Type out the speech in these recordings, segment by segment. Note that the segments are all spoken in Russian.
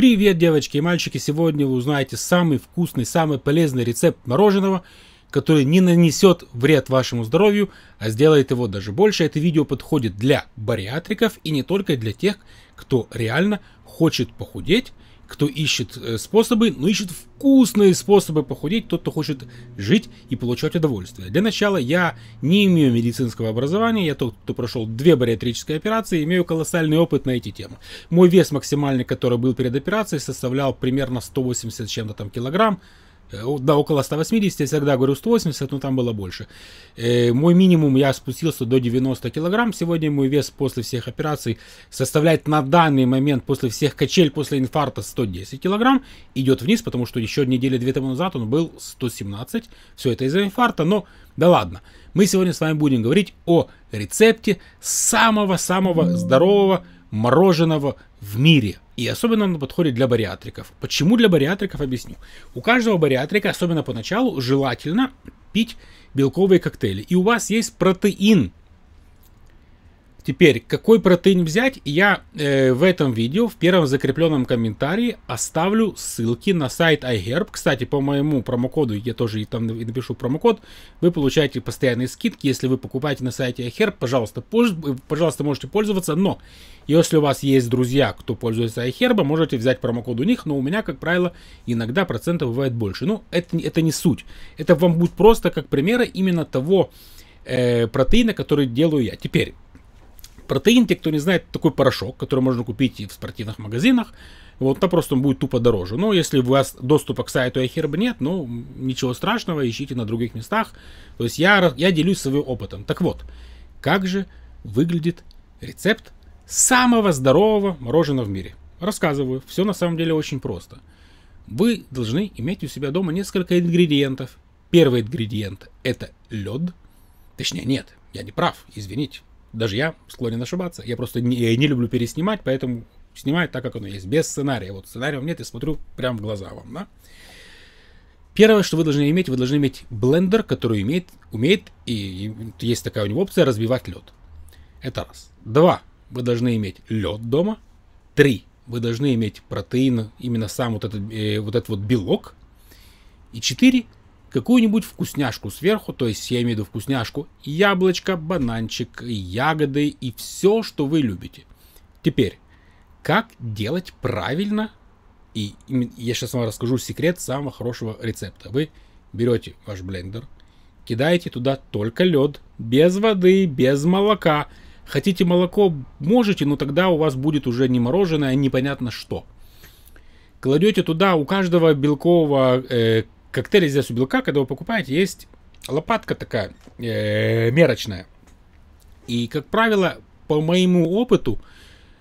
Привет, девочки и мальчики! Сегодня вы узнаете самый вкусный, самый полезный рецепт мороженого, который не нанесет вред вашему здоровью, а сделает его даже больше. Это видео подходит для бариатриков и не только для тех, кто реально хочет похудеть кто ищет э, способы, но ищет вкусные способы похудеть, тот, кто хочет жить и получать удовольствие. Для начала я не имею медицинского образования, я тот, кто прошел две бариатрические операции, имею колоссальный опыт на эти темы. Мой вес максимальный, который был перед операцией, составлял примерно 180 чем-то там килограмм. Э, да, около 180, я всегда говорю 180, но там было больше. Э, мой минимум я спустился до 90 килограмм. Сегодня мой вес после всех операций составляет на данный момент, после всех качель, после инфаркта 110 килограмм. Идет вниз, потому что еще недели две тому назад он был 117. Все это из-за инфаркта, но да ладно. Мы сегодня с вами будем говорить о рецепте самого-самого здорового мороженого в мире – и особенно он подходит для бариатриков. Почему для бариатриков, объясню. У каждого бариатрика, особенно поначалу, желательно пить белковые коктейли. И у вас есть протеин, Теперь, какой протеин взять, я э, в этом видео, в первом закрепленном комментарии оставлю ссылки на сайт iHerb. Кстати, по моему промокоду, я тоже и там напишу промокод, вы получаете постоянные скидки. Если вы покупаете на сайте iHerb, пожалуйста, польз... пожалуйста, можете пользоваться. Но, если у вас есть друзья, кто пользуется iHerb, можете взять промокод у них. Но у меня, как правило, иногда процентов бывает больше. Ну, это, это не суть. Это вам будет просто как примеры именно того э, протеина, который делаю я. Теперь... Протеин, те, кто не знает, такой порошок, который можно купить и в спортивных магазинах. Вот, там просто он будет тупо дороже. Но если у вас доступа к сайту iHerb нет, ну, ничего страшного, ищите на других местах. То есть я, я делюсь своим опытом. Так вот, как же выглядит рецепт самого здорового мороженого в мире? Рассказываю, все на самом деле очень просто. Вы должны иметь у себя дома несколько ингредиентов. Первый ингредиент – это лед. Точнее, нет, я не прав, извините. Даже я склонен ошибаться. Я просто не, я не люблю переснимать, поэтому снимаю так, как оно есть, без сценария. Вот сценария нет, я смотрю прямо в глаза вам, да? Первое, что вы должны иметь, вы должны иметь блендер, который умеет, умеет и, и есть такая у него опция, разбивать лед. Это раз. Два. Вы должны иметь лед дома. Три. Вы должны иметь протеин, именно сам вот этот, э, вот этот вот белок. И четыре какую-нибудь вкусняшку сверху, то есть я имею в виду вкусняшку, яблочко, бананчик, ягоды и все, что вы любите. Теперь, как делать правильно, и я сейчас вам расскажу секрет самого хорошего рецепта. Вы берете ваш блендер, кидаете туда только лед, без воды, без молока. Хотите молоко, можете, но тогда у вас будет уже не мороженое, а непонятно что. Кладете туда у каждого белкового э, коктейли здесь у белка, когда вы покупаете, есть лопатка такая э, мерочная. И, как правило, по моему опыту,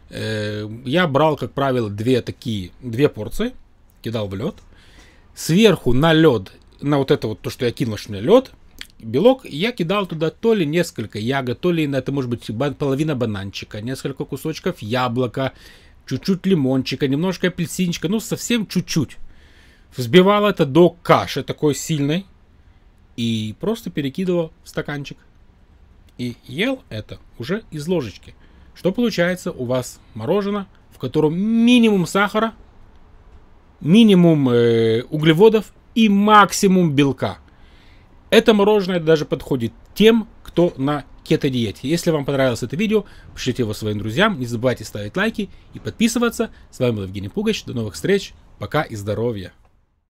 э, я брал, как правило, две такие, две порции, кидал в лед. Сверху на лед, на вот это вот то, что я кинул, что у меня лед, белок, я кидал туда то ли несколько ягод, то ли на это может быть половина бананчика, несколько кусочков яблока, чуть-чуть лимончика, немножко апельсинчика, ну совсем чуть-чуть. Взбивал это до каши такой сильной и просто перекидывал в стаканчик. И ел это уже из ложечки. Что получается у вас мороженое, в котором минимум сахара, минимум э, углеводов и максимум белка. Это мороженое даже подходит тем, кто на кето-диете. Если вам понравилось это видео, пишите его своим друзьям. Не забывайте ставить лайки и подписываться. С вами был Евгений Пугач. До новых встреч. Пока и здоровья.